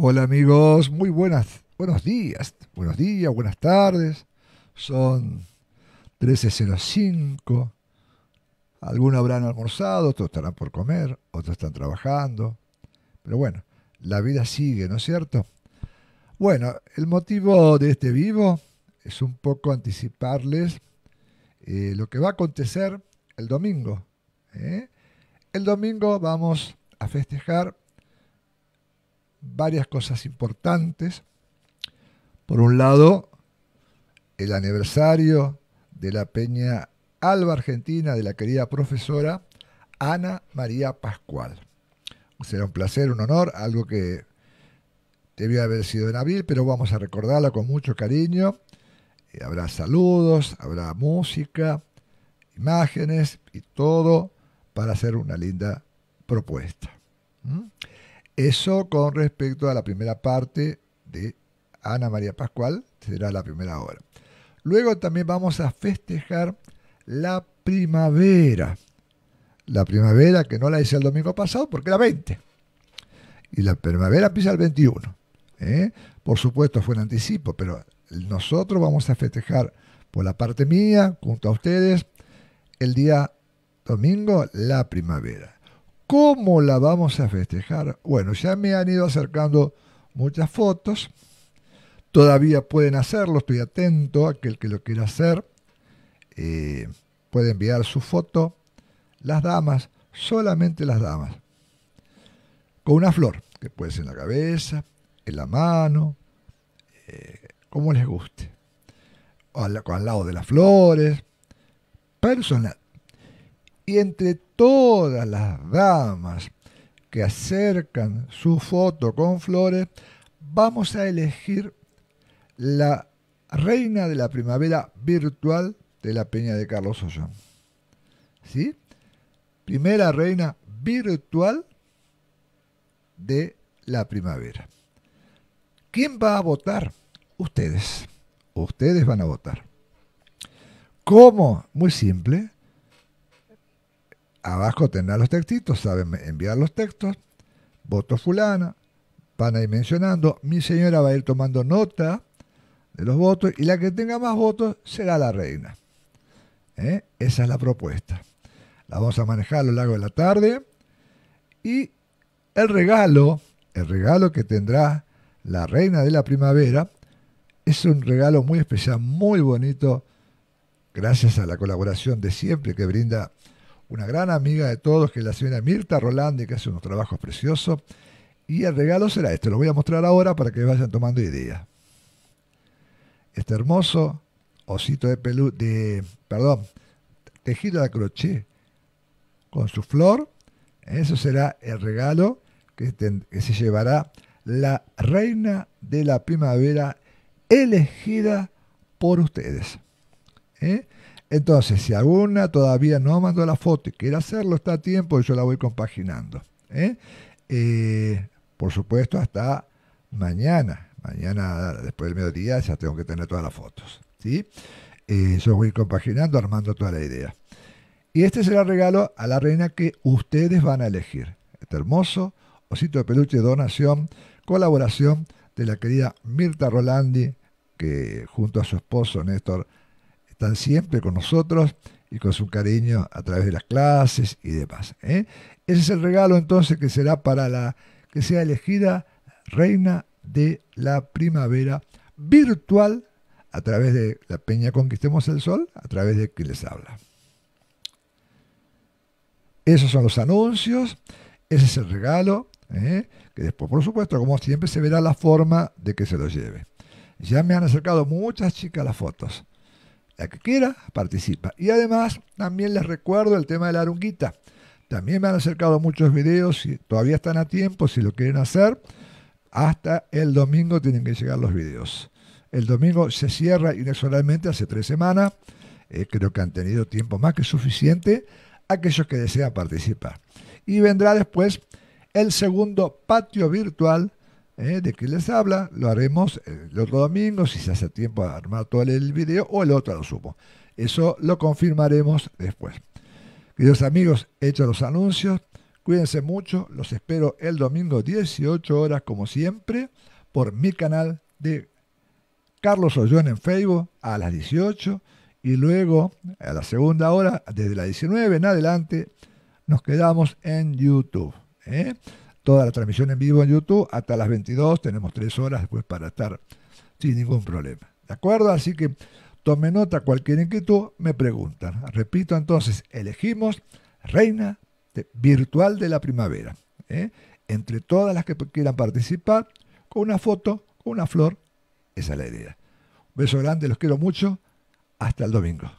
Hola amigos, muy buenas, buenos días, buenos días, buenas tardes. Son 13.05. Algunos habrán almorzado, otros estarán por comer, otros están trabajando. Pero bueno, la vida sigue, ¿no es cierto? Bueno, el motivo de este vivo es un poco anticiparles eh, lo que va a acontecer el domingo. ¿eh? El domingo vamos a festejar varias cosas importantes. Por un lado, el aniversario de la Peña Alba Argentina de la querida profesora Ana María Pascual. Será un placer, un honor, algo que debió haber sido en abril, pero vamos a recordarla con mucho cariño. Eh, habrá saludos, habrá música, imágenes y todo para hacer una linda propuesta. Eso con respecto a la primera parte de Ana María Pascual, será la primera hora. Luego también vamos a festejar la primavera. La primavera que no la hice el domingo pasado porque era 20. Y la primavera empieza el 21. ¿eh? Por supuesto fue un anticipo, pero nosotros vamos a festejar por la parte mía, junto a ustedes, el día domingo, la primavera. ¿Cómo la vamos a festejar? Bueno, ya me han ido acercando muchas fotos. Todavía pueden hacerlo, estoy atento a que que lo quiera hacer eh, puede enviar su foto. Las damas, solamente las damas, con una flor, que puede ser en la cabeza, en la mano, eh, como les guste, con al lado de las flores, personal y entre todas las damas que acercan su foto con flores, vamos a elegir la reina de la primavera virtual de la Peña de Carlos Ollón. ¿Sí? Primera reina virtual de la primavera. ¿Quién va a votar? Ustedes. Ustedes van a votar. ¿Cómo? Muy simple. Abajo tendrá los textitos, saben enviar los textos. Voto fulana. Van a mencionando. Mi señora va a ir tomando nota de los votos y la que tenga más votos será la reina. ¿Eh? Esa es la propuesta. La vamos a manejar a lo largo de la tarde. Y el regalo, el regalo que tendrá la reina de la primavera, es un regalo muy especial, muy bonito, gracias a la colaboración de siempre que brinda una gran amiga de todos, que es la señora Mirta Rolandi, que hace unos trabajos preciosos. Y el regalo será este, lo voy a mostrar ahora para que vayan tomando idea. Este hermoso osito de pelu de, perdón, tejido de crochet con su flor. Eso será el regalo que, se llevará la reina de la primavera elegida por ustedes. ¿eh? Entonces, si alguna todavía no mandó la foto y quiere hacerlo, está a tiempo y yo la voy compaginando. ¿eh? Eh, por supuesto, hasta mañana. Mañana, después del mediodía, ya tengo que tener todas las fotos. ¿sí? Eh, yo voy compaginando, armando toda la idea. Y este será el regalo a la reina que ustedes van a elegir. Este hermoso osito de peluche donación, colaboración de la querida Mirta Rolandi, que junto a su esposo Néstor están siempre con nosotros y con su cariño a través de las clases y demás. ¿eh? Ese es el regalo entonces que será para la que sea elegida reina de la primavera virtual a través de la Peña Conquistemos el Sol, a través de que les habla. Esos son los anuncios, ese es el regalo, ¿eh? que después, por supuesto, como siempre, se verá la forma de que se lo lleve. Ya me han acercado muchas chicas las fotos. La que quiera participa. Y además también les recuerdo el tema de la arunguita. También me han acercado muchos videos y todavía están a tiempo si lo quieren hacer. Hasta el domingo tienen que llegar los videos. El domingo se cierra inexorablemente hace tres semanas. Eh, creo que han tenido tiempo más que suficiente aquellos que desean participar. Y vendrá después el segundo patio virtual ¿eh? de qué les habla. Lo haremos eh, el otro domingo, si se hace tiempo de armar todo el video, o el otro lo sumo. Eso lo confirmaremos después. Queridos amigos, hechos los anuncios, cuídense mucho. Los espero el domingo 18 horas, como siempre, por mi canal de Carlos Ollón en Facebook a las 18 y luego a la segunda hora, desde las 19 en adelante, nos quedamos en YouTube. ¿eh? toda la transmisión en vivo en YouTube hasta las 22. Tenemos tres horas después para estar sin ningún problema. ¿De acuerdo? Así que tome nota, cualquier inquietud me preguntan. Repito, entonces, elegimos Reina Virtual de la Primavera. ¿eh? Entre todas las que quieran participar, con una foto, con una flor, esa es la idea. Un beso grande, los quiero mucho. Hasta el domingo.